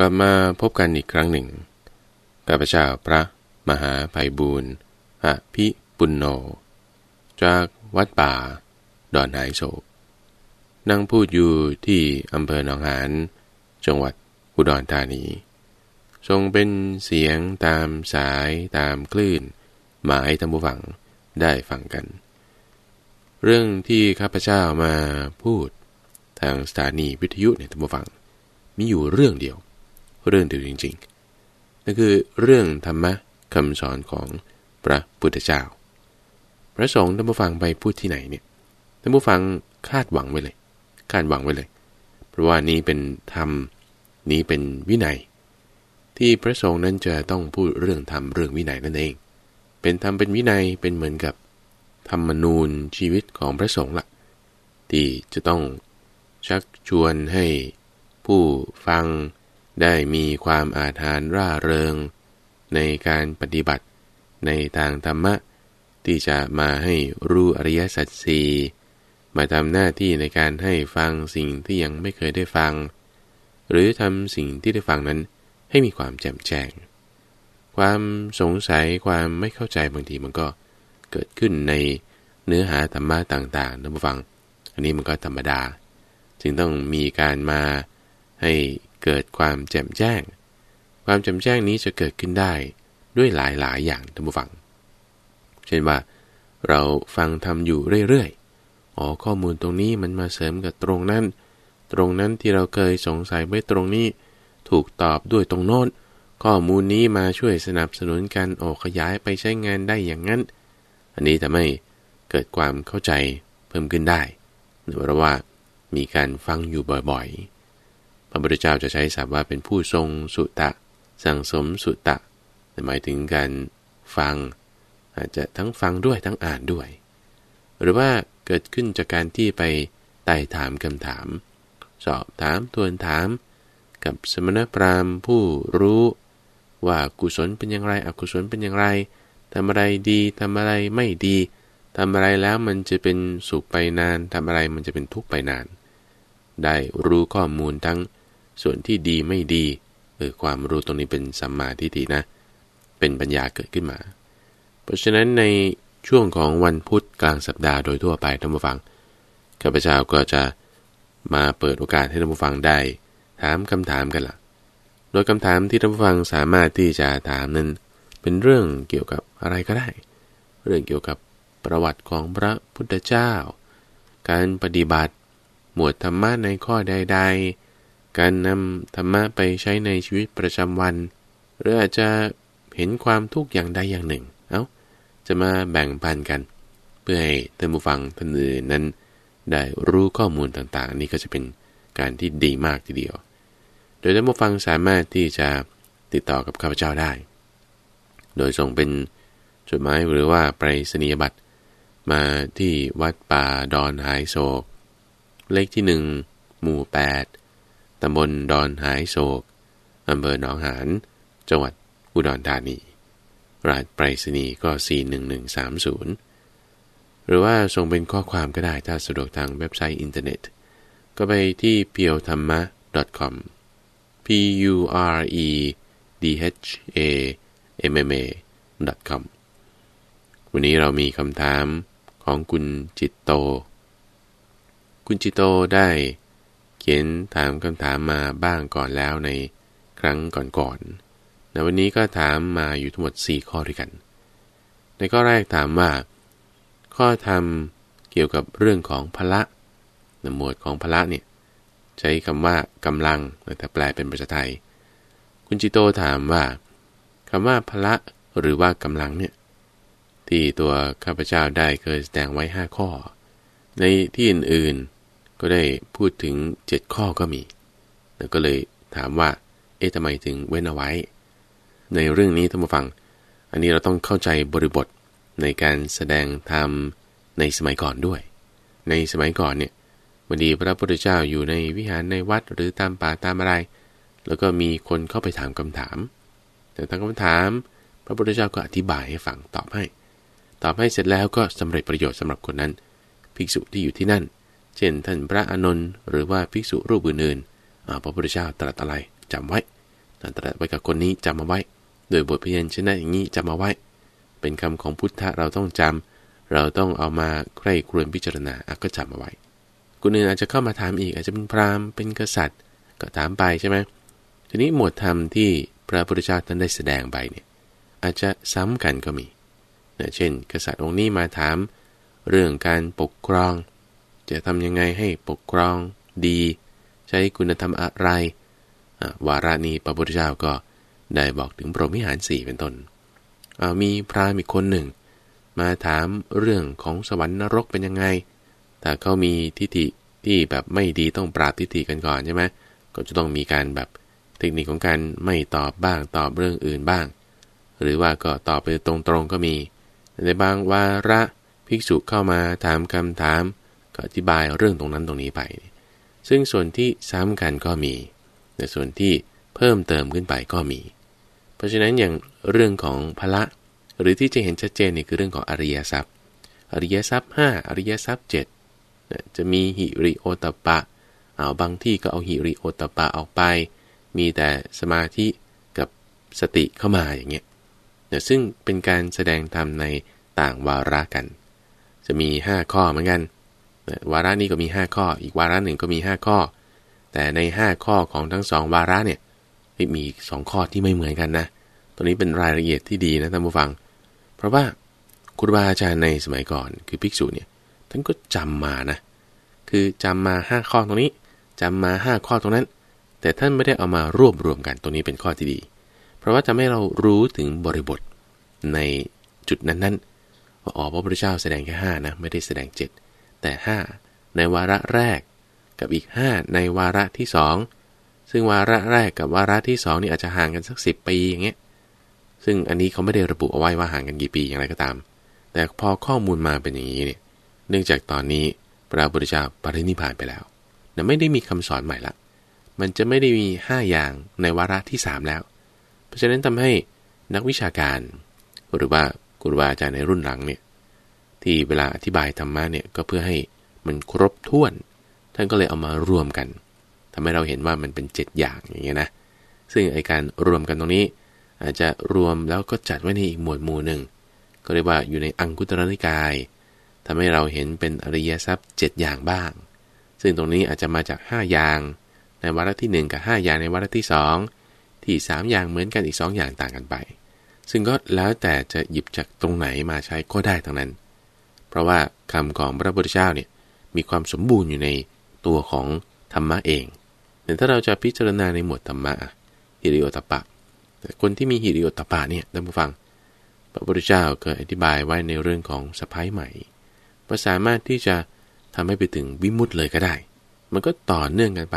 ลับมาพบกันอีกครั้งหนึ่ง ข้าพเจ้าพระมหาภัยบูรณ์อภิปุณโญจากวัดป่าดอนหายโศก นั่งพูดอยู่ที่อำเภอหนองหาน จังหวัดอุดรธานี ทรงเป็นเสียงตามสายตามคลื่น หมายธรรมบนฟัง ได้ฟังกัน เรื่องที่ข้าพเจ้ามาพูดทางสถานีวิทยุในธรรมบูฟัง มีอยู่เรื่องเดียวเรื่องเดียวจริงๆนั่นคือเรื่องธรรมะคำสอนของพระพุทธเจ้า พระสงฆ์ท่านผู้ฟังไปพูดที่ไหนเนี่ยท่านผู้ฟังคาดหวังไว้เลยคาดหวังไว้เลย เพราะว่านี่เป็นธรรมนี้เป็นวินัย ที่พระสงฆ์นั้นจะต้องพูดเรื่องธรรมเรื่องวินัยนั่นเอง เป็นธรรมเป็นวินัยเป็นเหมือนกับธรรมนูญชีวิตของพระสงฆ์ละ่ะ ที่จะต้องชักชวนให้ผู้ฟังได้มีความอาถานร่าเริง ในการปฏิบัติในทางธรรมะ ที่จะมาให้รู้อริยสัจสีมาทำหน้าที่ในการให้ฟังสิ่งที่ยังไม่เคยได้ฟัง หรือทำสิ่งที่ได้ฟังนั้น ให้มีความแจ่มแจ้งความสงสัยความไม่เข้าใจบางทีมันก็เกิดขึ้นในเนื้อหาธรรมะต่างๆนะผู้ฟัง อันนี้มันก็ธรรมดา จึงต้องมีการมาให้เกิดความแจ่มแจ้ง ความแจ่มแจ้งนี้จะเกิดขึ้นได้ด้วยหลายๆ อย่างท่านผู้ฟัง เช่นว่า เราฟังทำอยู่เรื่อยๆอ๋อข้อมูลตรงนี้มันมาเสริมกับตรงนั้น ตรงนั้นที่เราเคยสงสัยไว้ตรงนี้ถูกตอบด้วยตรงโน้นข้อมูลนี้มาช่วยสนับสนุนการโอขยายไปใช้งานได้อย่างนั้น อันนี้ทำให้เกิดความเข้าใจเพิ่มขึ้นได้หรือว่ามีการฟังอยู่บ่อยๆพระพุทธเจ้าจะใช้ศัพท์ว่าเป็นผู้ทรงสุตะ สั่งสมสุตะ หมายถึงการฟังอาจจะทั้งฟังด้วยทั้งอ่านด้วย หรือว่าเกิดขึ้นจากการที่ไปไต่ถามคำถาม สอบถามทวนถาม กับสมณพราหมณ์ผู้รู้ ว่ากุศลเป็นอย่างไรอกุศลเป็นอย่างไรทำอะไรดีทำอะไรไม่ดีทำอะไรแล้วมันจะเป็นสุขไปนานทำอะไรมันจะเป็นทุกข์ไปนาน ได้รู้ข้อมูลทั้งส่วนที่ดีไม่ดีเออความรู้ตรงนี้เป็นสัมมาทิฏฐินะ เป็นปัญญาเกิดขึ้นมา เพราะฉะนั้นในช่วงของวันพุธกลางสัปดาห์โดยทั่วไปท่านผู้ฟังข้าพเจ้าก็จะมาเปิดโอกาสให้ท่านผู้ฟังได้ถามคำถามกันละ่ะโดยคำถามที่ท่านผู้ฟังสามารถที่จะถามนั้นเป็นเรื่องเกี่ยวกับอะไรก็ได้ เรื่องเกี่ยวกับประวัติของพระพุทธเจ้า การปฏิบัติหมวดธรรมะในข้อใด ๆการนำธรรมะไปใช้ในชีวิตประจำวัน หรืออาจจะเห็นความทุกข์อย่างใดอย่างหนึ่ง เอา้า จะมาแบ่งปันกัน เพื่อให้ท่านผู้ฟังท่านอื่น นั้นได้รู้ข้อมูลต่าง ๆ นี่ก็จะเป็นการที่ดีมากทีเดียว โดยท่านผู้ฟังสามารถที่จะติดต่อกับข้าพเจ้าได้ โดยส่งเป็นจดหมายหรือว่าไปรษณียบัตรมาที่วัดป่าดอนหายโศก เลขที่หนึ่งหมู่ 8ตำบลดอนหายโศก อำเภอหนองหาน จังหวัด อุดรธานีรหัสไปรษณีย์ก็41130 หรือว่าส่งเป็นข้อความก็ได้ ถ้าสะดวกทางเว็บไซต์อินเทอร์เน็ต ก็ไปที่ p e t h a m m a .com p u r e d h a m m a .com วันนี้เรามีคำถามของคุณจิตโต คุณจิตโตได้ขียนถามคำถามมาบ้างก่อนแล้วในครั้งก่อนๆแต่วันนี้ก็ถามมาอยู่ทั้งหมด 4 ข้อด้วยกัน ในข้อแรกถามว่า ข้อธรรมเกี่ยวกับเรื่องของพละนหมวดของพละเนี่ยใช้คำว่ากำลังแต่แปลเป็นภาษาไทย คุณจิโตถามว่าคำว่าพละหรือว่ากำลังเนี่ย ที่ตัวข้าพเจ้าได้เคยแสดงไว้ 5 ข้อ ในที่อื่น ๆก็ได้พูดถึง 7 ข้อก็มีแล้วก็เลยถามว่า เอ๊ะทำไมถึงเว้นเอาไว้ ในเรื่องนี้ท่านผู้ฟัง อันนี้เราต้องเข้าใจบริบทในการแสดงธรรมในสมัยก่อนด้วย ในสมัยก่อนเนี่ยบดีพระพุทธเจ้าอยู่ในวิหารในวัดหรือตามป่าตามอะไร แล้วก็มีคนเข้าไปถามคำถาม แต่ทางคำถาม พระพุทธเจ้าก็อธิบายให้ฟังตอบให้ ตอบให้เสร็จแล้วก็สำเร็จประโยชน์สำหรับคนนั้น ภิกษุที่อยู่ที่นั่นเช่นท่านพระอานนท์หรือว่าภิกษุรูปอื่นๆพระพุทธเจ้าตรัสอะไรจำไว้ตรัสไว้กับคนนี้จำมาไว้ โดยบทพยัญชนะอย่างนี้จำมาไว้ เป็นคำของพุทธะเราต้องจำ เราต้องเอามาใคร่ครวญพิจารณาก็จำมาไว้คนอื่นอาจจะเข้ามาถามอีกอาจจะเป็นพราหมณ์เป็นกษัตริย์ก็ถามไปใช่ไหมทีนี้หมวดธรรมที่พระพุทธเจ้าท่านได้แสดงไปเนี่ยอาจจะซ้ำกันก็มีเช่นกษัตริย์องค์นี้มาถาม เรื่องการปกครองจะทำยังไงให้ปกครองดี ใช้คุณธรรมอะไรวารานีพระพุทธเจ้าก็ได้บอกถึงพรหมิหารสี่เป็นต้นมีพระมอีกคนหนึ่ง มาถามเรื่องของสวรรค์นรกเป็นยังไง แต่เขามีทิฏฐิที่แบบไม่ดีต้องปราบทิฏฐิกันก่อนใช่ไหมก็จะต้องมีการแบบเทคนิคของการไม่ตอบบ้าง ตอบเรื่องอื่นบ้าง หรือว่าก็ตอบไปตรงๆก็มี ในบางวาระภิกษุเข้ามาถามคำถามอธิบายเรื่องตรงนั้นตรงนี้ไป ซึ่งส่วนที่ซ้ำกันก็มีแต่ส่วนที่เพิ่มเติมขึ้นไปก็มี เพราะฉะนั้นอย่างเรื่องของพละ หรือที่จะเห็นชัดเจนนี่คือเรื่องของอริยทรัพย์ อริยทรัพย์5อริยทรัพย์7 จะมีหิริโอตปะ เอาบางที่ก็เอาหิริโอตปะออกไป มีแต่สมาธิกับสติเข้ามาอย่างเงี้ยซึ่งเป็นการแสดงธรรมในต่างวาระกัน จะมี 5 ข้อเหมือนกันวาระนี้ก็มี 5 ข้อ อีกวาระหนึ่งก็มี5 ข้อ แต่ใน 5 ข้อของทั้งสองวาระเนี่ยมีสองข้อที่ไม่เหมือนกันนะตัวนี้เป็นรายละเอียดที่ดีนะท่านผู้ฟัง เพราะว่าครูบาอาจารย์ในสมัยก่อน คือภิกษุเนี่ย ท่านก็จำมานะ คือจำมา 5 ข้อตรงนี้จำมา 5 ข้อตรงนั้น แต่ท่านไม่ได้เอามารวบรวมกัน ตรงนี้เป็นข้อที่ดี เพราะว่าจะให้เรารู้ถึงบริบทในจุดนั้นๆว่าอ๋อพระพุทธเจ้าแสดงแค่5นะ ไม่ได้แสดง 7แต่ 5 ในวาระแรก กับอีก 5 ในวาระที่ 2 ซึ่งวาระแรกกับวาระที่2นี่อาจจะห่างกันสัก 10 ปีอย่างเงี้ยซึ่งอันนี้เขาไม่ได้ระบุเอาไว้ว่าห่างกันกี่ปีอย่างไรก็ตาม แต่พอข้อมูลมาเป็นอย่างนี้เนี่ยเนื่องจากตอนนี้พระบุทรเจ้าปรินิพานไปแล้วแต่ไม่ได้มีคำสอนใหม่ละมันจะไม่ได้มี5 อย่างในวาระที่ 3 แล้ว เพราะฉะนั้นทำให้นักวิชาการ หรือว่าครูบาอาจารย์ในรุ่นหลังเนี่ยที่เวลาอธิบายธรรมะเนี่ยก็เพื่อให้มันครบถ้วน ท่านก็เลยเอามารวมกัน ทำให้เราเห็นว่ามันเป็น 7 อย่างอย่างเงี้ยนะ ซึ่งไอการรวมกันตรงนี้ อาจจะรวมแล้วก็จัดไว้ในอีกหมวดหมู่หนึ่ง ก็เรียกว่าอยู่ในอังคุตรนิกาย ทำให้เราเห็นเป็นอริยทรัพย์ 7 อย่างบ้าง ซึ่งตรงนี้อาจจะมาจาก5อย่าง ในวรรคที่1กับ5อย่างในวรรคที่ 2 ที่ 3 อย่างเหมือนกันอีก 2 อย่างต่างกันไป ซึ่งก็แล้วแต่จะหยิบจากตรงไหนมาใช้ก็ได้ทั้งนั้นเพราะว่าคำของพระพุทธเจ้าเนี่ยมีความสมบูรณ์อยู่ในตัวของธรรมะเองแต่ถ้าเราจะพิจารณาในหมวดธรรมะฮิริโอตปะคนที่มีฮิริโอตปะเนี่ยท่านผู้ฟัง พระพุทธเจ้าเคยอธิบายไว้ในเรื่องของสะพายใหม่ว่าสามารถที่จะทำให้ไปถึงวิมุตต์เลยก็ได้ มันก็ต่อเนื่องกันไป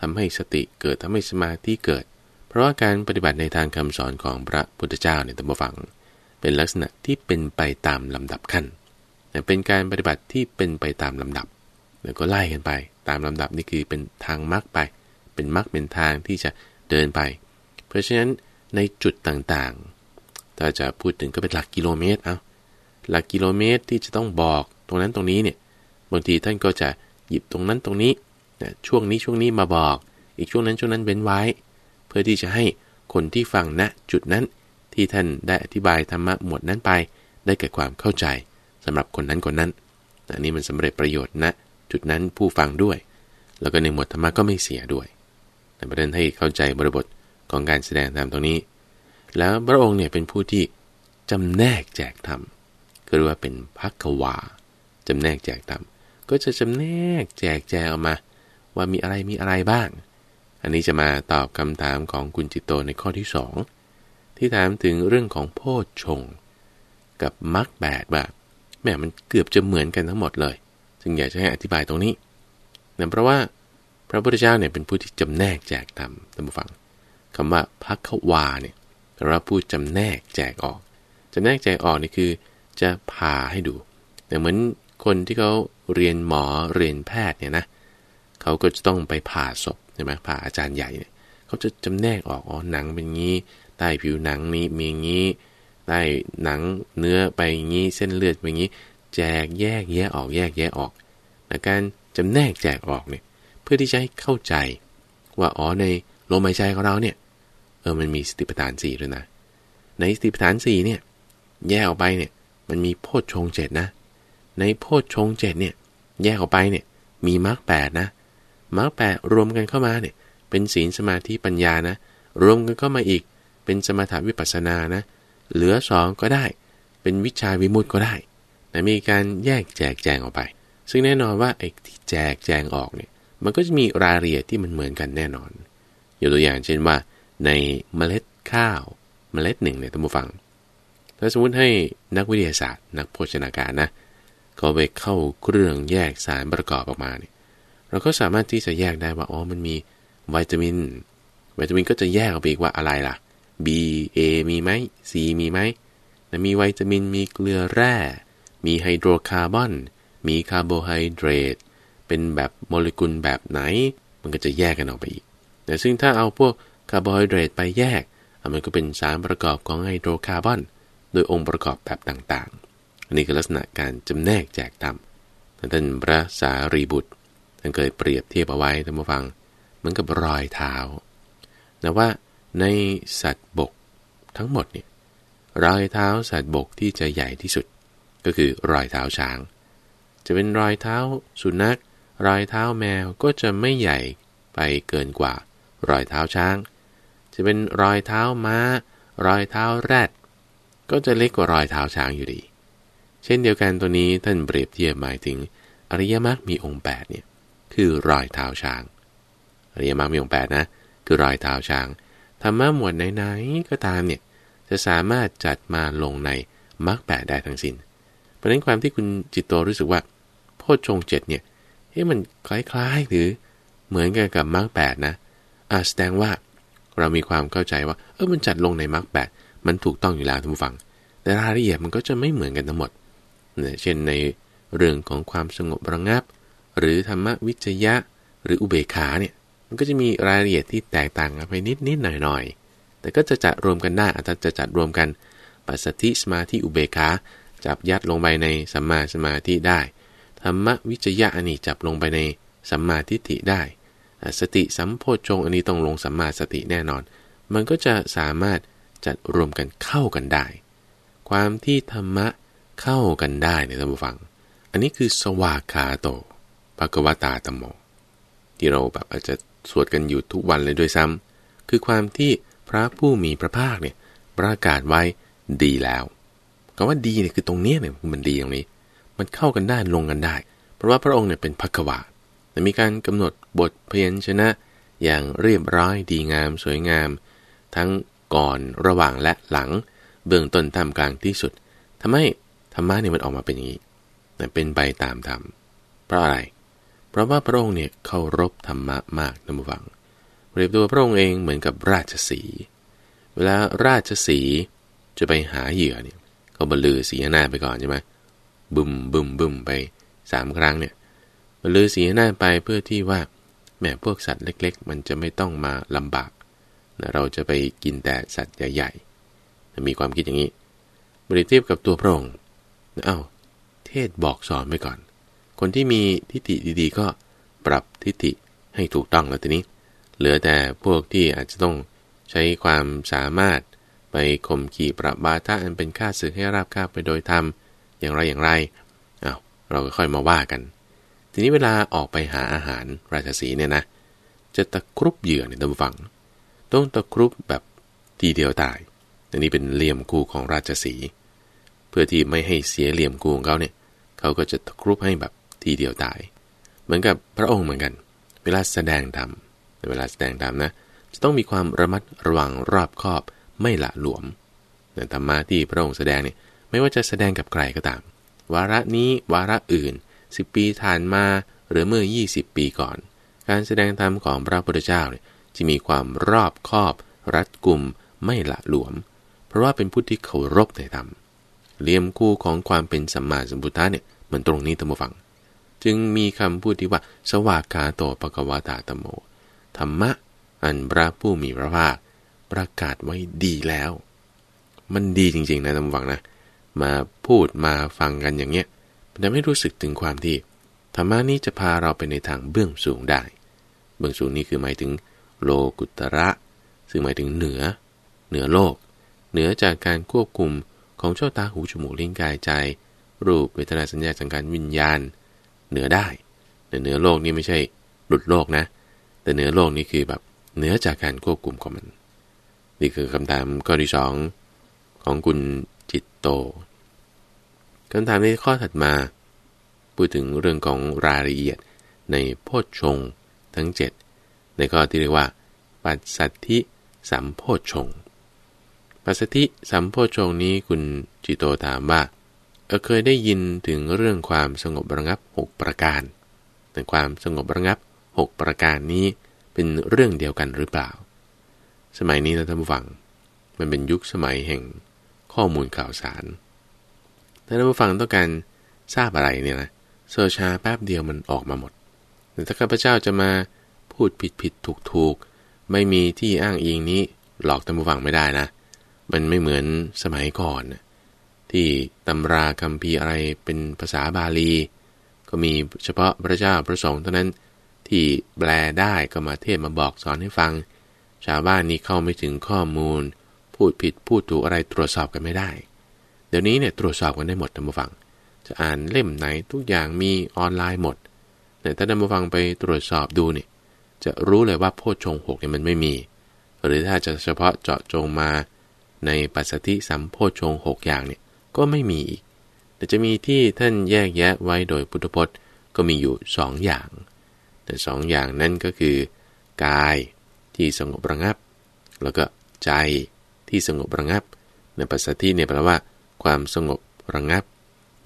ทำให้สติเกิดทำให้สมาธิเกิด เพราะว่าการปฏิบัติในทางคำสอนของพระพุทธเจ้าเนี่ยตัม้ฟัง เป็นลักษณะที่เป็นไปตามลำดับขั้นเป็นการปฏิบัติที่เป็นไปตามลำดับ แล้วก็ไล่กันไปตามลำดับนี่คือเป็นทางมรรคไป เป็นมรรคเป็นทางที่จะเดินไป เพราะฉะนั้นในจุดต่าง ๆ ถ้าจะพูดถึงก็เป็นหลักกิโลเมตร เอาหลักกิโลเมตรที่จะต้องบอก ตรงนั้นตรงนี้เนี่ย บางทีท่านก็จะหยิบตรงนั้นตรงนี้นช่วงนี้ช่วงนี้มาบอก อีกช่วงนั้นช่วงนั้นเว้นไว้ เพื่อที่จะให้คนที่ฟังณนะจุดนั้นที่ท่านได้อธิบายธรรมะหมวดนั้นไปได้เกิดความเข้าใจสำหรับคนนั้นคนนั้นอันนี้มันสำเร็จประโยชน์นะ จุดนั้นผู้ฟังด้วย แล้วก็ในหมวดธรรมะก็ไม่เสียด้วย แต่ประเด็นให้เข้าใจบริบทของการแสดงธรรมตรงนี้ แล้วพระองค์เนี่ยเป็นผู้ที่จำแนกแจกธรรมก็เรียกว่าเป็นพักขวาจำแนกแจกธรรม ก็จะจำแนกแจกแจงออกมา ว่ามีอะไรมีอะไรบ้าง อันนี้จะมาตอบคำถามของคุณจิตโตในข้อที่2ที่ถามถึงเรื่องของโพชงกับมรรคแปดแบบแม่มันเกือบจะเหมือนกันทั้งหมดเลยจึงอยากจะให้อธิบายตรงนี้เนะเพราะว่าพระพุทธเจ้าเนี่ยเป็นผู้ที่จำแนกแจกธรรมท่านผู้ฟังคำว่าพักขวาเนี่ยเราพูดจำแนกแจกออกจำแนกแจกออกนี่คือจะผ่าให้ดูเหมือนคนที่เขาเรียนหมอเรียนแพทย์เนี่ยนะเขาก็จะต้องไปผ่าศพใช่ไหมผ่าอาจารย์ใหญ่เนี่ยเขาจะจำแนกออกอ๋อหนังเป็นงี้ใต้ผิวหนังนี้มีงี้ได้หนังเนื้อไปงี้เส้นเลือดไปงี้ แจกแยกแยะออกแยกแยะออกนะการจำแนกแจกออกเนี่ยเพื่อที่จะให้เข้าใจ ว่าอ๋อในลมหายใจของเราเนี่ยเออมันมีสติปัฏฐานสี่ด้วยนะ ในสติปัฏฐานสี่เนี่ยแยกออกไปเนี่ยมันมีโพชฌงเจ็ดนะ ในโพชฌงเจ็ดเนี่ยแยกออกไปเนี่ยมีมรรคแปดนะมรรคแปดรวมกันเข้ามาเนี่ยเป็นศีลสมาธิปัญญานะ รวมกันเข้ามาอีกเป็นสมถาวิปัสสนานะเเหลือสองก็ได้เป็นวิชาวิมุตติก็ได้แต่มีการแยกแจกแจงออกไป ซึ่งแน่นอนว่าไอ้ที่แจกแจงออกเนี่ยมันก็จะมีรายละเอียดที่มันเหมือนกันแน่นอนอยู่ตัวอย่างเช่นว่า ในเมล็ดข้าวเมล็ดหนึ่งเนี่ยท่านผู้ฟังถ้าสมมติให้นักวิทยาศาสตร์ นักโภชนาการนะก็ไปเข้าเครื่องแยกสารประกอบออกมาเนี่ยเราก็สามารถที่จะแยกได้ว่าอ๋อมันมีวิตามินวิตามินก็จะแยกออกไปอีกว่าอะไรล่ะ B A มีไหม C มีไหมมีวิตามินมีเกลือแร่มีไฮโดรคาร์บอนมีคาร์โบไฮเดรตเป็นแบบโมเลกุลแบบไหน มันก็จะแยกกันออกไปอีกแต่ซึ่งถ้าเอาพวกคาร์โบไฮเดรตไปแยกมันก็เป็นสารประกอบของไฮโดรคาร์บอน โดยองค์ประกอบแบบต่างๆอันนี้คือลักษณะการจำแนกแจกตำท่านพระสารีบุตรท่านเคยเปรียบเทียบเอาไว้ท่านผู้ฟัง เหมือนกับรอยเท้านะว่าในสัตว์บกทั้งหมดเนี่ยรอยเท้าสัตว์บกที่จะใหญ่ที่สุด ก็คือรอยเท้าช้าง จะเป็นรอยเท้าสุนัขรอยเท้าแมวก็จะไม่ใหญ่ไปเกินกว่ารอยเท้าช้าง จะเป็นรอยเท้าม้า รอยเท้าแรดก็จะเล็กกว่ารอยเท้าช้างอยู่ดี เช่นเดียวกันตัวนี้ท่านเปรียบเทียบหมายถึงอริยมรรคมีองค์8เนี่ยคือรอยเท้าช้างอริยมรรคมีองค์8นะคือรอยเท้าช้างธรรมะหมวดไหนๆก็ตามเนี่ยจะสามารถจัดมาลงในมรรคแปดได้ทั้งสิน้นเพราะนั้นความที่คุณจิตตัวรู้สึกว่า โพชฌงเจ็ดเนี่ยเฮ้ยมันคล้ายๆ หรือเหมือนกันกับมรรคแปดนะอาแสดงว่าเรามีความเข้าใจว่า เออมันจัดลงในมรรคแปดมันถูกต้องอยู่แล้วท่านผู้ฟังแต่รายละเอียดมันก็จะไม่เหมือนกันทั้งหมดเนี่ยเช่นในเรื่องของความสงบระงับ หรือธรรมวิจยะ หรืออุเบกขาเนี่ยมันก็จะมีรายละเอียดที่แตกต่างกันไปนิดนิดหน่อยหน่อย แต่ก็จะจัดรวมกันได้อาจจะจัดรวมกันปัสสติสมาธิอุเบกขาจับยัดลงไปในสัมมาสมาธิได้ ธรรมวิจยะอันนี้จับลงไปในสัมมาทิฏฐิได้ สติสัมโพชงอันนี้ต้องลงสัมมาสติแน่นอน มันก็จะสามารถจัดรวมกันเข้ากันได้ ความที่ธรรมะเข้ากันได้ในท่านผู้ฟัง อันนี้คือสวากขาโตภกวตาตโม ที่เราแบบอาจจะสวดกันอยู่ทุกวันเลยด้วยซ้ำ คือความที่พระผู้มีพระภาคเนี่ยประกาศไว้ดีแล้วคำว่าดีเนี่ยคือตรงเนี้ยเนี่ย มันดีตรงนี้ มันเข้ากันได้ลงกันได้ เพราะว่าพระองค์เนี่ยเป็นพักวะแต่มีการกำหนดบทเพียนชนะ อย่างเรียบร้อยดีงาม สวยงาม ทั้งก่อนระหว่างและหลัง เบื้องต้นท่ามกลางที่สุด ทำให้ธรรมะเนี่ยมันออกมาเป็นอย่างนี้เป็นไปตามธรรม เพราะอะไรราะว่าพระองค์เนี่ยเคารพธรรมะมากนะวังเรียบตัวพระองค์เองเหมือนกับราชสี เวลาราชสีจะไปหาเหยื่อเนี่ยเขาบรรลือสีหน้าไปก่อนใช่ไหมบึมบึมบึมไปสามครั้งเนี่ยบรรลือสีหน้าไปเพื่อที่ว่าแม่พวกสัตว์เล็กๆ มันจะไม่ต้องมาลำบาก เราจะไปกินแต่สัตว์ใหญ่ๆมีความคิดอย่างนี้ บริเทียบกับตัวพระองค์เอ้าเทศบอกสอนไปก่อนคนที่มีทิฏฐิดีๆก็ปรับทิฏฐิให้ถูกต้องแล้วทีนี้ เหลือแต่พวกที่อาจจะต้องใช้ความสามารถไปข่มขี่ปรับบาท่าอันเป็นค่าส่อให้ราบคาบไปโดยธรรมอย่างไรอย่างไรอา้าว เราก็ค่อยมาว่ากัน ทีนี้เวลาออกไปหาอาหารราชสีเนี่ยนะจะตะครุบเหยื่อในตำฝัง ต้องตะครุบแบบทีเดียวตายอันนี้เป็นเหลี่ยมคู่ของราชสีเพื่อที่ไม่ให้เสียเหลี่ยมคู่ของเขาเนี่ยเขาก็จะตะครุบให้แบบีเดียวตายเหมือนกับพระองค์เหมือนกัน เวลาแสดงธรรม เวลาแสดงธรรมนะ จะต้องมีความระมัดระวังรอบคอบไม่ละหลวมในธรรมะที่พระองค์แสดงเนี่ยไม่ว่าจะแสดงกับใครก็ตาม วาระนี้ วาระอื่น10ปีผ่านมาหรือเมื่อ 20 ปีก่อน การแสดงธรรมของพระพุทธเจ้าเนี่ยจะมีความรอบคอบ รัดกุมไม่ละหลวม เพราะว่าเป็นผู้ที่เคารพในธรรม เลี่ยมคู่ของความเป็นสัมมาสัมพุทธะเนี่ยมันตรงนี้ผั้งฟังจึงมีคำพูดที่ว่าสวากาโตปกวาตาตโมธรรมะอันพระผู้มีพระภาคประกาศไว้ดีแล้ว มันดีจริงๆ นะท่านฟังนะ มาพูดมาฟังกันอย่างเงี้ย มันทำไม่รู้สึกถึงความที่ธรรมะนี้จะพาเราไปในทางเบื้องสูงได้ เบื้องสูงนี่คือหมายถึงโลกุตระ ซึ่งหมายถึงเหนือ เหนือโลก เหนือจากการควบคุมของเจ้าตาหูจมูกลิ้นกายใจรูปเวทนาสัญญาสังการวิญญาณเหนือได้แต่เหนือโลกนี่ไม่ใช่หลุดโลกนะ แต่เหนือโลกนี่คือแบบเหนือจากการควบคุมของมันนี่คือคำถามข้อที่สองของคุณจิตโตคำถามในข้อถัดมา พูดถึงเรื่องของรายละเอียดในโพชฌงทั้ง 7 ในข้อที่เรียกว่า ปัสสัทธิสัมโพชฌงปัสสัทธิสัมโพชฌงนี้คุณจิตโตถามว่าเคยได้ยินถึงเรื่องความสงบระงับ 6 ประการ แต่ความสงบระงับ 6 ประการนี้เป็นเรื่องเดียวกันหรือเปล่า สมัยนี้นะท่านผู้ฟัง มันเป็นยุคสมัยแห่งข้อมูลข่าวสารถ้าท่านผู้ฟังต้องการทราบอะไรเนี่ยนะโซเชียลแป๊บเดียวมันออกมาหมดแต่ถ้าข้าพเจ้าจะมาพูดผิดผิดถูกถูกไม่มีที่อ้างอิงนี้หลอกท่านผู้ฟังไม่ได้นะ มันไม่เหมือนสมัยก่อนนะที่ตำราคำพีอะไรเป็นภาษาบาลี ก็มีเฉพาะพระเจ้าพระสงฆ์เท่านั้นที่แปลได้ก็มาเทศมาบอกสอนให้ฟัง ชาวบ้านนี้เข้าไม่ถึงข้อมูล พูดผิดพูดถูกอะไรตรวจสอบกันไม่ได้เดี๋ยวนี้เนี่ยตรวจสอบกันได้หมดท่านผู้ฟัง จะอ่านเล่มไหนทุกอย่างมีออนไลน์หมดแต่ถ้าท่านผู้ฟังไปตรวจสอบดูเนี่ยจะรู้เลยว่า โพชฌงหกเนี่ยมันไม่มี หรือถ้าจะเฉพาะเจาะจงมา ในปัสสติสัมโพชฌงหกอย่างเนี่ยก็ไม่มีอีก แต่จะมีที่ท่านแยกแยะไว้โดยพุทธพจน์ก็มีอยู่สองอย่าง แต่สองอย่างนั้นก็คือ กายที่สงบระงับ แล้วก็ใจที่สงบระงับ ในภาษาที่เนี่ยแปลว่า ความสงบระงับ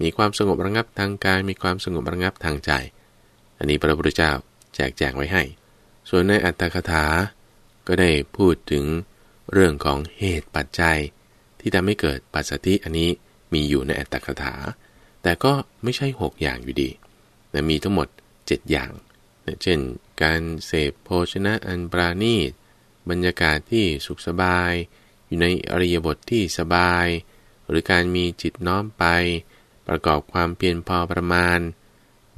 มีความสงบระงับทางกาย มีความสงบระงับทางใจ อันนี้พระพุทธเจ้าแจกแจงไว้ให้ ส่วนในอัตถคถา ก็ได้พูดถึงเรื่องของเหตุปัจจัย ที่ทำให้เกิดปัสสานอันนี้มีอยู่ในอัตถกถา แต่ก็ไม่ใช่ 6 อย่างอยู่ดี แต่มีทั้งหมด 7 อย่างนะเช่น การเสพโภชนะอันปราณีต บรรยากาศที่สุขสบาย อยู่ในอริยบทที่สบาย หรือการมีจิตน้อมไป ประกอบความเพียรพอประมาณ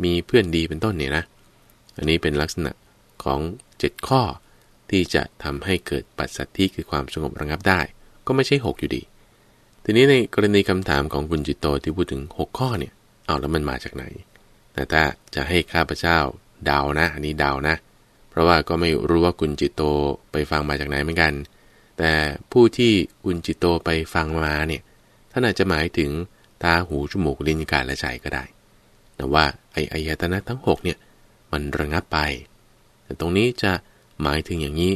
มีเพื่อนดีเป็นต้นเนี่ยนะ อันนี้เป็นลักษณะของ 7 ข้อที่จะทำให้เกิดปัจสัตที่คือความสงบระงับได้ ก็ไม่ใช่ 6 อยู่ดีทีนี้ในกรณีคำถามของคุณจิตโตที่พูดถึง 6 ข้อเนี่ยเอาแล้วมันมาจากไหน แต่ถ้าจะให้ข้าพเจ้าเดานะ อันนี้เดานะ เพราะว่าก็ไม่รู้ว่าคุณจิตโตไปฟังมาจากไหนเหมือนกัน แต่ผู้ที่คุณจิตโตไปฟังมาเนี่ย ท่านอาจจะหมายถึงตาหูจมูกลิ้นกายและใจก็ได้ แต่ว่าไอ้อายตนะทั้ง6เนี่ยมันระงับไป แต่ตรงนี้จะหมายถึงอย่างนี้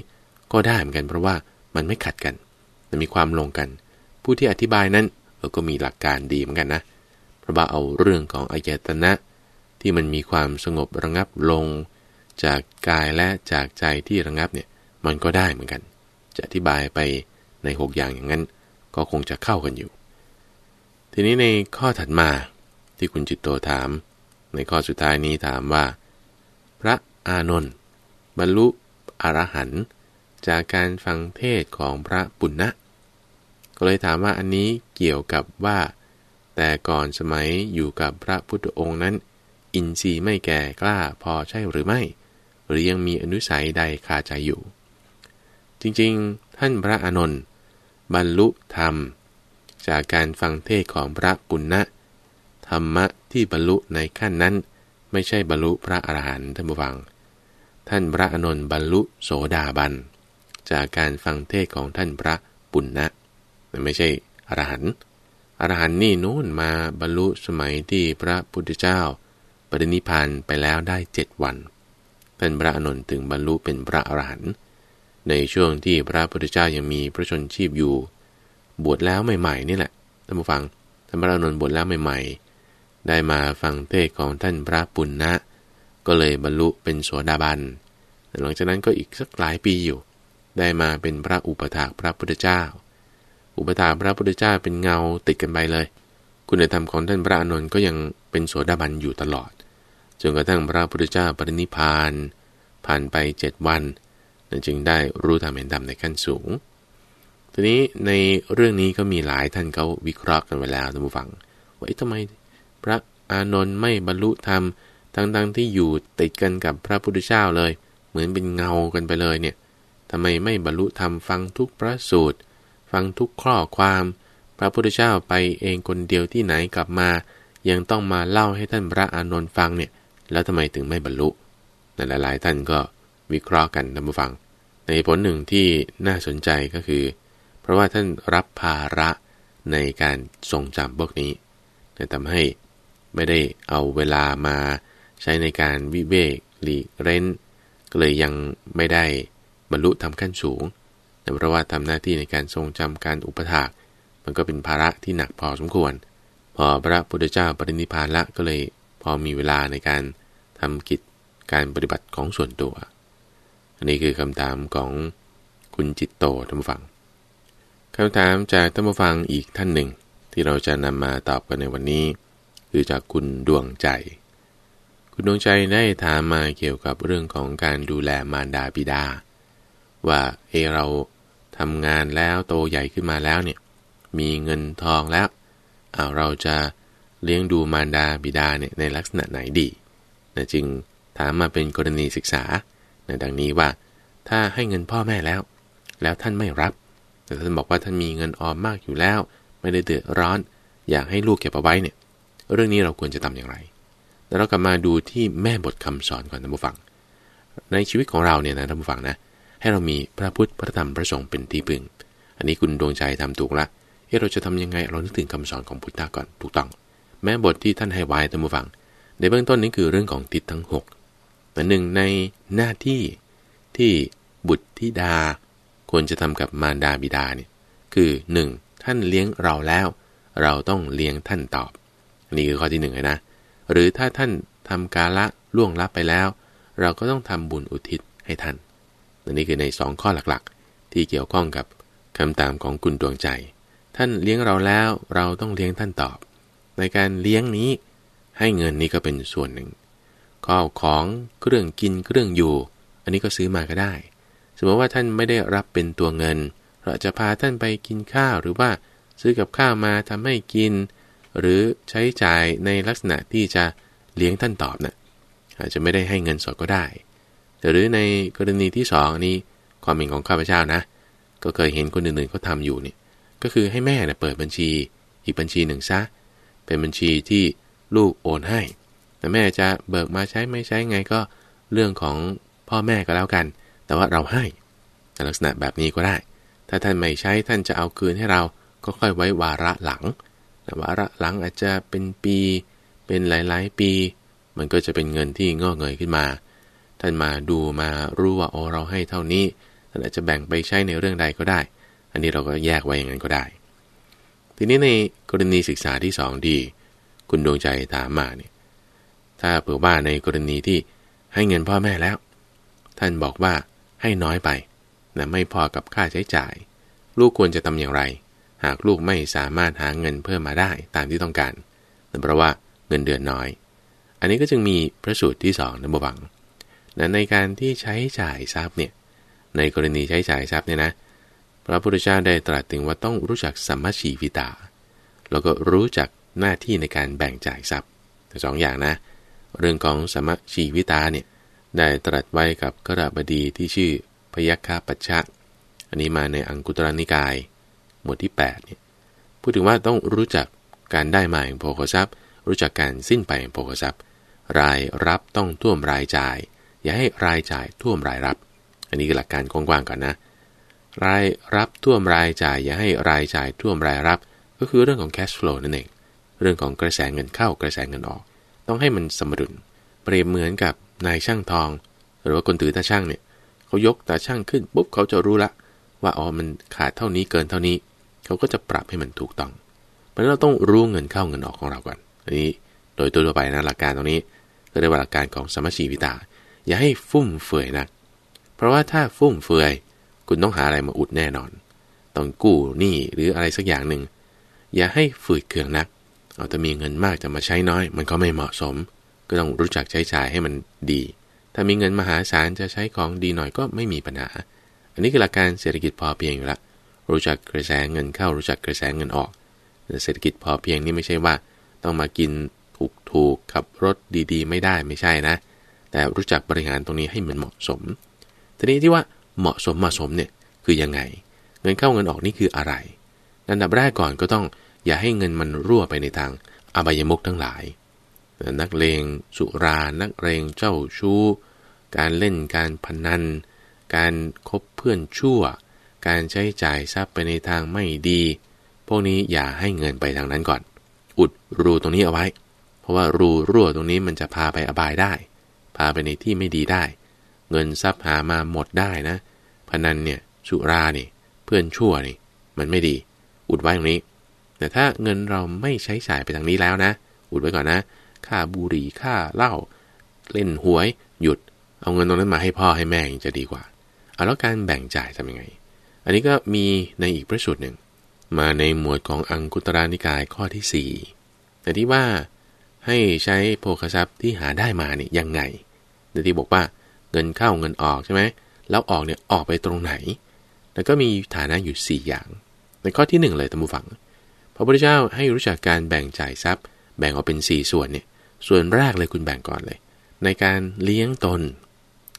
ก็ได้เหมือนกันเพราะว่ามันไม่ขัดกันแต่มีความลงกันผู้ที่อธิบายนั้นก็มีหลักการดีเหมือนกันนะ พระบาเอาเรื่องของอายตนะที่มันมีความสงบระงับลง จากกายและจากใจที่ระงับเนี่ยมันก็ได้เหมือนกัน จะอธิบายไปใน6อย่างอย่างนั้นก็คงจะเข้ากันอยู่ ทีนี้ในข้อถัดมาที่คุณจิตโตถาม ในข้อสุดท้ายนี้ถามว่า พระอานนท์บรรลุอรหันต์จากการฟังเทศของพระปุณณนะก็เลยถามว่าอันนี้เกี่ยวกับว่า แต่ก่อนสมัยอยู่กับพระพุทธองค์นั้น อินทรีย์ไม่แก่กล้าพอใช่หรือไม่ หรือยังมีอนุสัยใดคาใจอยู่ จริงๆ ท่านพระอานนท์บรรลุธรรม จากการฟังเทศของพระกุณนะธรรมะที่บรรลุในขั้นนั้นไม่ใช่บรรลุพระอรหันต์ท่านบวังท่านพระอานนท์บรรลุโสดาบันจากการฟังเทศของท่านพระปุณณนะไม่ใช่อรหันต์อรหันต์นี่นู่นมาบรรลุสมัยที่พระพุทธเจ้า ปรินิพานไปแล้วได้เจ็ดวัน เป็นพระอนุนถึงบรรลุเป็นพระอรหันต์ในช่วงที่พระพุทธเจ้ายังมีพระชนชีพอยู่ บวชแล้วใหม่ๆนี่แหละ ท่านผู้ฟัง ท่านพระอนุนบวชแล้วใหม่ ๆ ได้มาฟังเทศของท่านพระปุณณนะ ก็เลยบรรลุเป็นสวดาบัน หลังจากนั้นก็อีกสักหลายปีอยู่ ได้มาเป็นพระอุปถากพระพุทธเจ้าอุปถาพระพุทธเจ้าเป็นเงาติดกันไปเลย คุณธรรมของท่านพระอนุนก็ยังเป็นโสดาบันอยู่ตลอดจนกระทั่งพระพุทธเจ้าปรินิพานผ่านไปเจ็ดวันนั่นจึงได้รู้ธรรมเห็นธรรมในขั้นสูง ทีนี้ในเรื่องนี้ก็มีหลายท่านเขาวิเคราะห์กันไปแล้วท่านผู้ฟังว่าทำไม พระอานนท์ไม่บรรลุธรรมทั้งๆที่อยู่ติดกันกับพระพุทธเจ้าเลย เหมือนเป็นเงากันไปเลยเนี่ยทำไมไม่บรรลุธรรมฟังทุกพระสูตรฟังทุกข้อความ พระพุทธเจ้าไปเองคนเดียวที่ไหนกลับมา ยังต้องมาเล่าให้ท่านพระอานนท์ฟังเนี่ยแล้วทำไมถึงไม่บรรลุนั่นหลายท่านก็วิเคราะห์กันนำมาฟัง ในผลหนึ่งที่น่าสนใจก็คือ เพราะว่าท่านรับภาระในการทรงจำพวกนี้ทำให้ไม่ได้เอาเวลามาใช้ในการวิเวกหลีกเร้นก็เลยยังไม่ได้บรรลุทำขั้นสูงแต่เพราะว่าทำหน้าที่ในการทรงจำการอุปถากมันก็เป็นภาระที่หนักพอสมควร พอพระพุทธเจ้าปรินิพานละก็เลยพอมีเวลาในการทำกิจการปฏิบัติของส่วนตัวอันนี้คือคำถามของ คุณจิตโตท่านฟังคำถามจากท่านผู้ฟังอีกท่านหนึ่ง ที่เราจะนำมาตอบกันในวันนี้คือจากคุณดวงใจ คุณดวงใจได้ถามมาเกี่ยวกับเรื่องของการดูแลมารดาบิดา ว่าเอเราทำงานแล้วโตใหญ่ขึ้นมาแล้วเนี่ยมีเงินทองแล้วเเราจะเลี้ยงดูมารดาบิดาเนี่ยในลักษณะไหนดีนะจึงถามมาเป็นกรณีศึกษานะดังนี้ว่าถ้าให้เงินพ่อแม่แล้ว แล้วท่านไม่รับ แต่ท่านบอกว่าท่านมีเงินออมมากอยู่แล้ว ไม่ได้เดือดร้อน อยากให้ลูกเก็บเอาไว้เนี่ยเรื่องนี้เราควรจะทำอย่างไรแล้วเรากลับมาดูที่แม่บทคำสอนก่อนท่านผู้ฟังในชีวิตของเราเนี่ยนะท่านผู้ฟังนะเให้เรามีพระพุทธพระธรรมพระสงฆ์เป็นที่พึ่ง อันนี้คุณดวงใจทำถูกละเอ๊ะเราจะทำยังไง เรานึกถึงคำสอนของพุทธะก่อนถูกต้อง แม้บทที่ท่านให้ไว้ท่านผู้ฟัง ในเบื้องต้นนี้คือเรื่องของทิศทั้ง 6 แต่หนึ่งในหน้าที่ที่บุตรธิดา ควรจะทำกับมารดาบิดาเนี่ย คือ 1. ท่านเลี้ยงเราแล้ว เราต้องเลี้ยงท่านตอบอันนี้คือข้อที่1นึ่งนะ หรือถ้าท่านทำกาละล่วงลับไปแล้ว เราก็ต้องทำบุญอุทิศให้ท่านอันนี้คือในสองข้อหลักๆ ที่เกี่ยวข้องกับคำตามของคุณดวงใจ ท่านเลี้ยงเราแล้วเราต้องเลี้ยงท่านตอบ ในการเลี้ยงนี้ให้เงินนี้ก็เป็นส่วนหนึ่ง ข้าวของเครื่องกินเครื่องอยู่ อันนี้ก็ซื้อมาก็ได้สมมติว่าท่านไม่ได้รับเป็นตัวเงิน เราจะพาท่านไปกินข้าว หรือว่าซื้อกับข้าวมาทำให้กิน หรือใช้จ่ายในลักษณะที่จะเลี้ยงท่านตอบนะ่ะอาจจะไม่ได้ให้เงินสดก็ได้หรือในกรณีที่สองนี้ ความเห็นของข้าพเจ้านะ ก็เคยเห็นคนอื่นๆเขาทาอยู่นี่ ก็คือให้แม่เนะ่ยเปิดบัญชีอีกบัญชีหนึ่งซะ เป็นบัญชีที่ลูกโอนให้แต่แม่จะเบิกมาใช้ไม่ใช้ไงก็เรื่องของพ่อแม่ก็แล้วกัน แต่ว่าเราให้แต่ลักษณะแบบนี้ก็ได้ ถ้าท่านไม่ใช้ท่านจะเอาคืนให้เราก็ค่อยไว้วาระหลังวาระหลังอาจจะเป็นปี เป็นหลายๆปี มันก็จะเป็นเงินที่งอกเงยขึ้นมาท่านมาดูมารู้ว่าโอ้เราให้เท่านี้ท่านอาจจะแบ่งไปใช้ในเรื่องใดก็ได้ อันนี้เราก็แยกไว้อย่างนั้นก็ได้ ทีนี้ในกรณีศึกษาที่สองดีคุณดวงใจถามมาเนี่ย ถ้าเผื่อว่าในกรณีที่ให้เงินพ่อแม่แล้ว ท่านบอกว่าให้น้อยไปต่ไม่พอกับค่าใช้จ่าย ลูกควรจะทำอย่างไร หากลูกไม่สามารถหาเงินเพิ่มมาได้ตามที่ต้องการเพราะว่า เงินเดือนน้อย อันนี้ก็จึงมีพระสูตรที่สองนะบวังนะในการที่ใช้จ่ายทรัพย์เนี่ย ในกรณีใช้จ่ายทรัพย์เนี่ยนะ พระพุทธเจ้าได้ตรัสถึงว่าต้องรู้จักสัมมาชีวิตา แล้วก็รู้จักหน้าที่ในการแบ่งจ่ายทรัพย์สองอย่างนะ เรื่องของสัมมาชีวิตาเนี่ยได้ตรัสไว้กับกระบดีที่ชื่อพยัคฆปัชชะอันนี้มาในอังกุตรนิกายหมวดที่8เนี่ย พูดถึงว่าต้องรู้จักการได้มาของโภคทรัพย์ รู้จักการสิ้นไปของโภคทรัพย์ รายรับต้องท่วมรายจ่ายอย่าให้รายจ่ายท่วมรายรับ อันนี้คือหลักการกว้างๆก่อนนะ รายรับท่วมรายจ่าย อย่าให้รายจ่ายท่วมรายรับ ก็คือเรื่องของ cash flow นั่นเอง เรื่องของกระแสเงินเข้ากระแสเงินออก ต้องให้มันสมดุล เปรียบเหมือนกับ นายช่างทอง หรือว่าคนถือตาช่างเนี่ย เขายกตาช่างขึ้นปุ๊บ เขาจะรู้ละว่าอ๋อ มันขาดเท่านี้เกินเท่านี้ เขาก็จะปรับให้มันถูกต้อง เพราะนันเราต้องรู้เงินเข้าเงินออกของเราก่อนอันนี้ โดยตัวไปนะหลักการตรงนี้ก็เรียกว่าหลักการของสมชชีวิตาอย่าให้ฟุ่มเฟือยนะัก เพราะว่าถ้าฟุ่มเฟือยคุณต้องหาอะไรมาอุดแน่นอน ต้องกู้หนี้หรืออะไรสักอย่างหนึ่ง อย่าให้ฝืดเคืองนักเอาแต่มีเงินมากจะมาใช้น้อยมันก็ไม่เหมาะสม ก็ต้องรู้จักใช้จ่ายให้มันดี ถ้ามีเงินมหาศาลจะใช้ของดีหน่อยก็ไม่มีปัญหา อันนี้คือหลักการเศรษฐกิจพอเพียงอยู่ละรู้จักกระแสเงินเข้ารู้จักกระแสเงินออกเศรษฐกิจพอเพียงนี่ไม่ใช่ว่า ต้องมากินถูกๆขับรถดี ๆ ไม่ได้ไม่ใช่นะแต่รู้จักบริหารตรงนี้ให้มันเหมาะสม ทีนี้ที่ว่าเหมาะสมเหมาะสมเนี่ยคือยังไง เงินเข้าเงินออกนี่คืออะไรอันดับแรกก่อนก็ต้อง อย่าให้เงินมันรั่วไปในทาง อบายมุกทั้งหลาย นักเลงสุรา นักเลงเจ้าชู้ การเล่นการพนัน การคบเพื่อนชั่ว การใช้จ่ายทรัพย์ไปในทางไม่ดี พวกนี้อย่าให้เงินไปทางนั้นก่อน อุดรูตรงนี้เอาไว้ เพราะว่ารูรั่วตรงนี้มันจะพาไปอบายได้พาไปในที่ไม่ดีได้ เงินทรัพย์หามาหมดได้นะ พนันเนี่ยสุรานี่เพื่อนชั่วนี่มันไม่ดี อุดไว้ตรงนี้ แต่ถ้าเงินเราไม่ใช้จ่ายไปทางนี้แล้วนะ อุดไว้ก่อนนะ ค่าบุหรี่ ค่าเหล้า เล่นหวย หยุด เอาเงินตรงนั้นมาให้พ่อให้แม่จะดีกว่า เอาแล้วการแบ่งจ่ายทำยังไง อันนี้ก็มีในอีกพระสูตรหนึ่ง มาในหมวดของอังคุตรานิกายข้อที่4ี่แต่ที่ว่าให้ใช้โภคทรัพย์ที่หาได้มาเนี่ยยังไงเดี๋ยวที่บอกว่าเงินเข้าเงินออกใช่ไหม แล้วออกเนี่ยออกไปตรงไหนแล้วก็มีฐานะอยู่ 4 อย่าง ในข้อที่1เลยตามผู้ฟัง พระพุทธเจ้าให้รู้จักการแบ่งจ่ายทรัพย์ แบ่งออกเป็น 4 ส่วนเนี่ย ส่วนแรกเลยคุณแบ่งก่อนเลย ในการเลี้ยงตน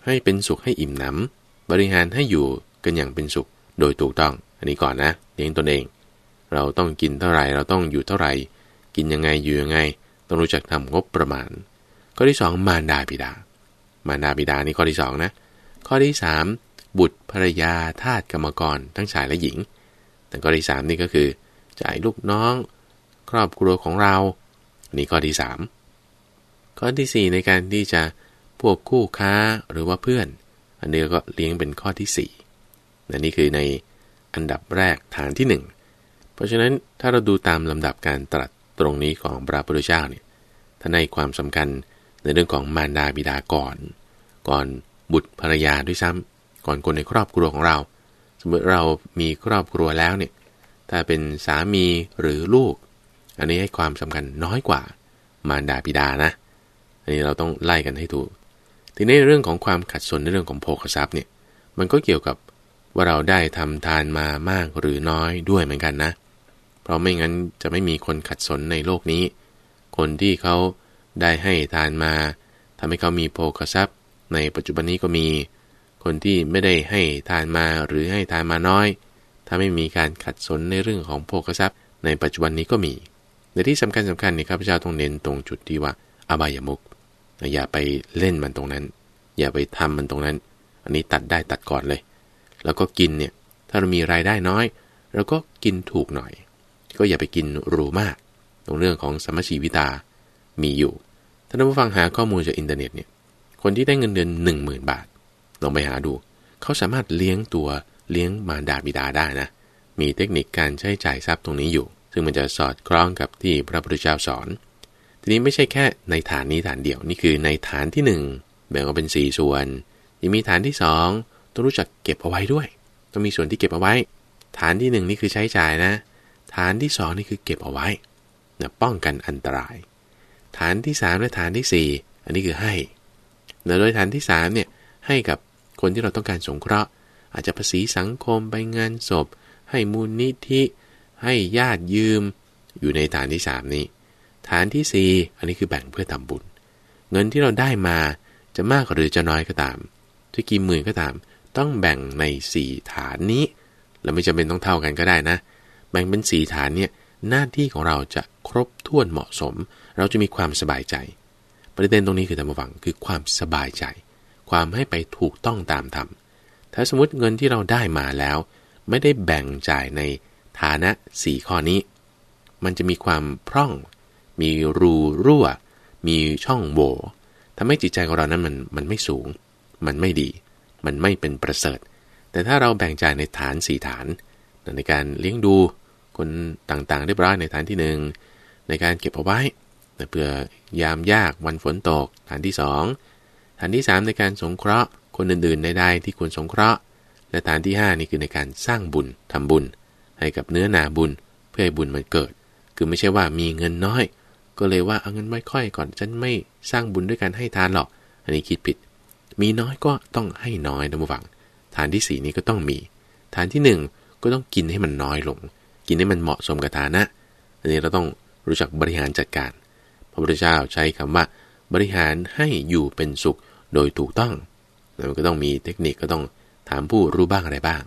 ให้เป็นสุขให้อิ่มหนำบริหารให้อยู่กันอย่างเป็นสุขโดยถูกต้อง อันนี้ก่อนนะเลี้ยงตนเอง เราต้องกินเท่าไหร่เราต้องอยู่เท่าไหร่ กินยังไงอยู่ยังไง ต้องรู้จักทำงบประมาณ ข้อที่ 2 มารดาบิดามารดาบิดานี่ข้อที่2นะข้อที่ 3 บุตรภรยาทาสกรรมกรทั้งชายและหญิงแต่ข้อที่ 3 นี่ก็คือ จ่ายลูกน้อง ครอบครัวของเรานี่ข้อที่ 3 ข้อที่ 4 ในการที่จะพวกคู่ค้าหรือว่าเพื่อน อันนี้ก็เลี้ยงเป็นข้อที่4นล่นี่คือในอันดับแรกฐานที่ 1 เพราะฉะนั้นถ้าเราดูตามลำดับการตรัสตรงนี้ของพระพุทธเจ้าเนี่ยท่านให้ความสำคัญในเรื่องของมารดาบิดาก่อน ก่อนบุตรภรรยาด้วยซ้ำ ก่อนคนในครอบครัวของเราสมมติเรามีครอบครัวแล้วเนี่ยถ้าเป็นสามีหรือลูก อันนี้ให้ความสำคัญน้อยกว่า มารดาบิดานะ อันนี้เราต้องไล่กันให้ถูก ทีนี้เรื่องของความขัดสนในเรื่องของโภคทรัพย์เนี่ย มันก็เกี่ยวกับว่าเราได้ทำทานมามากหรือน้อยด้วยเหมือนกันนะ เพราะไม่งั้นจะไม่มีคนขัดสนในโลกนี้ คนที่เขาได้ให้ทานมา ทำให้เขามีโภคทรัพย์ ในปัจจุบันนี้ก็มี คนที่ไม่ได้ให้ทานมาหรือให้ทานมาน้อย ถ้าไม่มีการขัดสนในเรื่องของโภคทรัพย์ ในปัจจุบันนี้ก็มี ในที่สำคัญสำคัญเนี่ยรับพเจ้าต้องเน้นตรงจุดที่ว่า อบายมุกอย่าไปเล่นมันตรงนั้น อย่าไปทำมันตรงนั้น อันนี้ตัดได้ตัดก่อนเลย แล้วก็กินเนี่ยถ้าเรามีรายได้น้อยเราก็กินถูกหน่อยก็อย่าไปกินรูมากตรงเรื่องของสมชีวิตามีอยู่ ถ้าท่านผู้ฟังหาข้อมูลจากอินเทอร์เน็ตเนี่ย คนที่ได้เงินเดือน1 0,000 บาทลองไปหาดู เขาสามารถเลี้ยงตัวเลี้ยงมารดาบิดาได้นะ มีเทคนิคการใช้จ่ายทรัพย์ตรงนี้อยู่ ซึ่งมันจะสอดคล้องกับที่พระพุทธเจ้าสอน ทีนี้ไม่ใช่แค่ในฐานนี้ฐานเดียว นี่คือในฐานที่ 1 แบ่งออกเป็น 4 ส่วนยังมีฐานที่2ต้องรู้จักเก็บเอาไว้ด้วยต้องมีส่วนที่เก็บเอาไว้ ฐานที่ 1 นี่คือใช้จ่ายนะ ฐานที่2นี่คือเก็บเอาไว้นะป้องกันอันตรายฐานที่3และฐานที่ 4 อันนี้คือให้ โดยฐานที่3เนี่ยให้กับคนที่เราต้องการสงเคราะห์ อาจจะภาษีสังคมไปงานศพ ให้มูลนิธิ ให้ญาติยืม อยู่ในฐานที่ 3 นี้ ฐานที่ 4 อันนี้คือแบ่งเพื่อทำบุญ เงินที่เราได้มาจะมากหรือจะน้อยก็ตามจะกี่หมื่นก็ตาม ต้องแบ่งใน 4 ฐานนี้เราไม่จำเป็นต้องเท่ากันก็ได้นะ แบ่งเป็น 4 ฐานเนี่ยหน้าที่ของเราจะครบถ้วนเหมาะสมเราจะมีความสบายใจ ประเด็นตรงนี้คือธรรมวังคือความสบายใจ ความให้ไปถูกต้องตามธรรมถ้าสมมติเงินที่เราได้มาแล้ว ไม่ได้แบ่งจ่ายในฐานะสี่ข้อนี้ มันจะมีความพร่อง มีรูรั่ว มีช่องโหว่ทำให้จิตใจของเรานั้นมันมันไม่สูง มันไม่ดี มันไม่เป็นประเสริฐ แต่ถ้าเราแบ่งจ่ายในฐานสี่ฐานในการเลี้ยงดูคนต่างๆเรียบร้อยในฐานที่หนึ่งในการเก็บเอาไว้เพื่อยามยากวันฝนตก ฐานที่2ฐานที่ 3 ในการสงเคราะห์คนอื่นๆใดๆที่ควรสงเคราะห์และฐานที่5นี่คือในการสร้างบุญทำบุญ ให้กับเนื้อนาบุญเพื่อให้บุญมันเกิด คือไม่ใช่ว่ามีเงินน้อย ก็เลยว่าเอาเงินไม่ค่อยก่อนฉันไม่สร้างบุญด้วยการให้ทานหรอก อันนี้คิดผิด มีน้อยก็ต้องให้น้อยนะบุฟังฐานที่ 4 นี้ก็ต้องมี ฐานที่ 1 ก็ต้องกินให้มันน้อยลง กินให้มันเหมาะสมกับฐานะอันนี้เราต้องรู้จักบริหารจัดการพระพุทธเจ้าใช้คำว่า บริหารให้อยู่เป็นสุขโดยถูกต้องมันก็ต้องมีเทคนิคก็ต้องถามผู้รู้บ้างอะไรบ้าง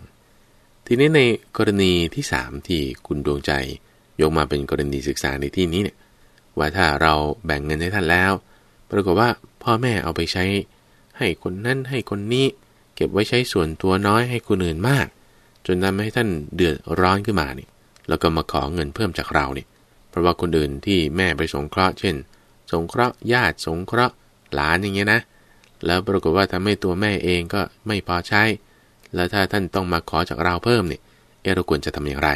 ทีนี้ในกรณีที่3ที่คุณดวงใจยกมาเป็นกรณีศึกษาในที่นี้เนี่ยว่าถ้าเราแบ่งเงินให้ท่านแล้ว ปรากฏว่าพ่อแม่เอาไปใช้ ให้คนนั้นให้คนนี้ เก็บไว้ใช้ส่วนตัวน้อยให้คนอื่นมาก จนทำให้ท่านเดือดร้อนขึ้นมานี่แล้วก็มาขอเงินเพิ่มจากเราเนี่ยเพราะว่าคนอื่นที่แม่ไปสงเคราะห์เช่น สงเคราะห์ญาติสงเคราะห์หลานอย่างเงี้ยนะแล้วปรากฏว่าทำให้ตัวแม่เองก็ไม่พอใช้ แล้วถ้าท่านต้องมาขอจากเราเพิ่มเนี่ยเอเราควรจะทำอย่างไร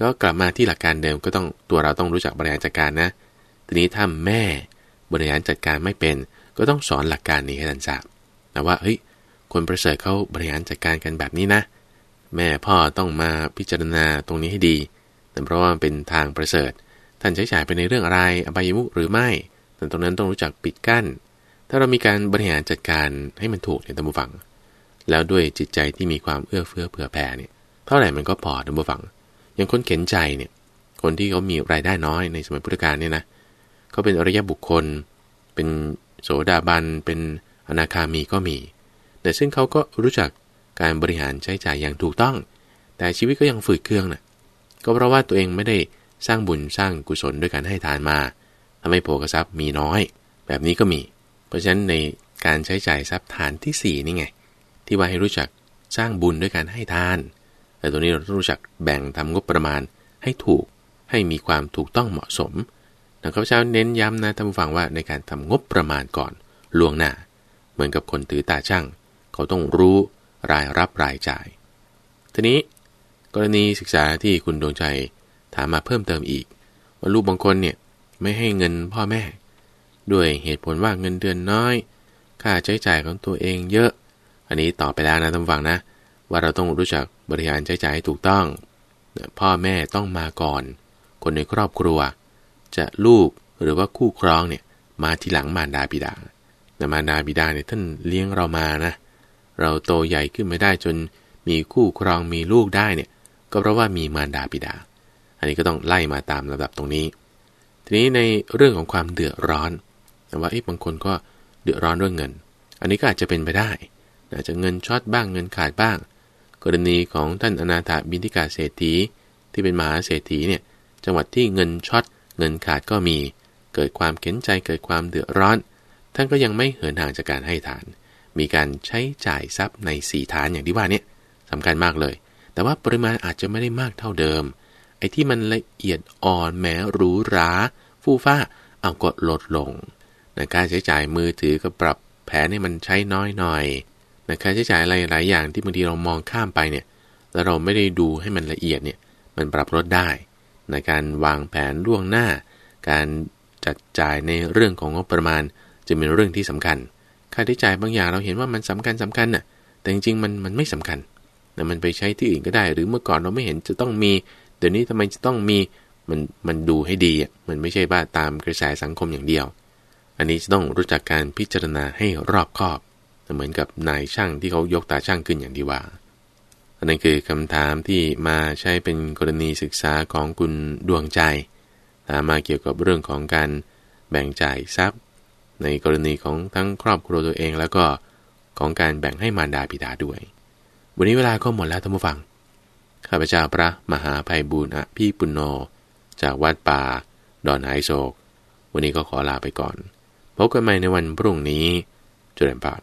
ก็กลับมาที่หลักการเดิมก็ต้องตัวเราต้องรู้จักบริหารจัดการนะ ทีนี้ถ้าแม่บริหารจัดการไม่เป็น ก็ต้องสอนหลักการนี้ให้ท่านทราบนะว่าเฮ้ยคนประเสริฐเขาบริหารจัดการกันแบบนี้นะ แม่พ่อต้องมาพิจารณาตรงนี้ให้ดีแต่เพราะว่าเป็นทางประเสริฐท่านใช้จ่ายไปในเรื่องอะไร อบายมุขหรือไม่ แต่ตรงนั้นต้องรู้จักปิดกั้น ถ้าเรามีการบริหารจัดการให้มันถูกในตัมบูฟัง แล้วด้วยจิตใจที่มีความเอื้อเฟื้อเผื่อแผ่เนี่ยเท่าไหร่มันก็พอตัมบูฟัง อย่างคนเข็นใจเนี่ย คนที่เขามีรายได้น้อยในสมัยพุทธกาลเนี่ยนะเขาเป็นอริยบุคคล เป็นโสดาบัน เป็นอนาคามีก็มี แต่ซึ่งเขาก็รู้จักการบริหารใช้จ่ายอย่างถูกต้อง แต่ชีวิตก็ยังฝืดเครื่องนะ่ะก็เพราะว่าตัวเองไม่ได้สร้างบุญสร้างกุศลด้วยการให้ทานมาทำให้โภกทรัพย์มีน้อย แบบนี้ก็มี เพราะฉะนั้นในการใช้จ่ายทรัพย์ฐานที่ 4 นี่ไงที่ว่าให้รู้จักสร้างบุญด้วยการให้ทาน แต่ตัวนี้เราต้องรู้จักแบ่งทำงบประมาณให้ถูกให้มีความถูกต้องเหมาะสมนะครับเจ้าเน้นย้ำนะท่านผู้ฟังว่าในการทำงบประมาณก่อนล่วงหน้า เหมือนกับคนถือตาช่าง เขาต้องรู้รายรับรายจ่ายทีนี้ กรณีศึกษาที่คุณดวงใจถามมาเพิ่มเติมอีก ว่าลูกบางคนเนี่ย ไม่ให้เงินพ่อแม่ ด้วยเหตุผลว่าเงินเดือนน้อย ค่าใช้จ่ายของตัวเองเยอะ อันนี้ตอบไปแล้วนะท่านฟังนะว่าเราต้องรู้จักบริหารใช้จ่ายให้ถูกต้อง พ่อแม่ต้องมาก่อน คนในครอบครัว จะลูกหรือว่าคู่ครองเนี่ย มาทีหลังมารดาบิดาแต่มารดาบิดาเนี่ยท่านเลี้ยงเรามานะ เราโตใหญ่ขึ้นไม่ได้จนมีคู่ครองมีลูกได้เนี่ยก็เพราะว่ามีมารดาบิดาอันนี้ก็ต้องไล่มาตามลำดับตรงนี้ ทีนี้ในเรื่องของความเดือดร้อนว่าไอ้บางคนก็เดือดร้อนเรื่องเงิน อันนี้ก็อาจจะเป็นไปได้ อาจจะเงินช็อตบ้างเงินขาดบ้าง กรณีของท่านอนาถาบินทิกาเศรษฐี ที่เป็นมหาเศรษฐีเนี่ย จังหวัดที่เงินช็อตเงินขาดก็มี เกิดความเข็นใจเกิดความเดือดร้อน ท่านก็ยังไม่เหินห่างจากการให้ทาน มีการใช้จ่ายทรัพย์ใน4ฐานอย่างที่ว่านี่สำคัญมากเลย แต่ว่าปริมาณอาจจะไม่ได้มากเท่าเดิมไอ้ที่มันละเอียดอ่อนแม้หรูหราฟู่ฟ้าเอากดลดลงนะการใช้จ่ายมือถือก็ปรับแผนให้มันใช้น้อยหน่อยนะค่าใช้จ่ายอะไรหลายอย่างที่บางทีเรามองข้ามไปเนี่ยแล้วเราไม่ได้ดูให้มันละเอียดเนี่ยมันปรับลดได้ ในะการวางแผนล่วงหน้า การจัดจ่ายในเรื่องของงบประมาณ จะเป็นเรื่องที่สำคัญ ค่าใช้จ่ายบางอย่างเราเห็นว่ามันสำคัญสำคัญน่ะแต่จริงๆมันมันไม่สำคัญนะมันไปใช้ที่อื่นก็ได้ หรือเมื่อก่อนเราไม่เห็นจะต้องมีเดี๋ยวนี้ทำไมจะต้องมีมันมันดูให้ดีมันไม่ใช่บ้าตามกระแสสังคมอย่างเดียว อันนี้จะต้องรู้จักการพิจารณาให้รอบคอบเหมือนกับนายช่างที่เขายกตาช่างขึ้นอย่างที่ว่า อันนั้นคือคำถามที่มาใช้เป็นกรณีศึกษาของคุณดวงใจถามมาเกี่ยวกับเรื่องของการแบ่งจ่ายทรัพย์ ในกรณีของทั้งครอบครัวตัวเองแล้วก็ของการแบ่งให้มารดาบิดาด้วยวันนี้เวลาก็หมดแล้วท่านผู้ฟังข้าพเจ้าพระมหาภัยบุญอภ่ปุณโญจากวัดป่าดอนหายโศก วันนี้ก็ขอลาไปก่อน พบกันใหม่ในวันพรุ่งนี้เจริปพร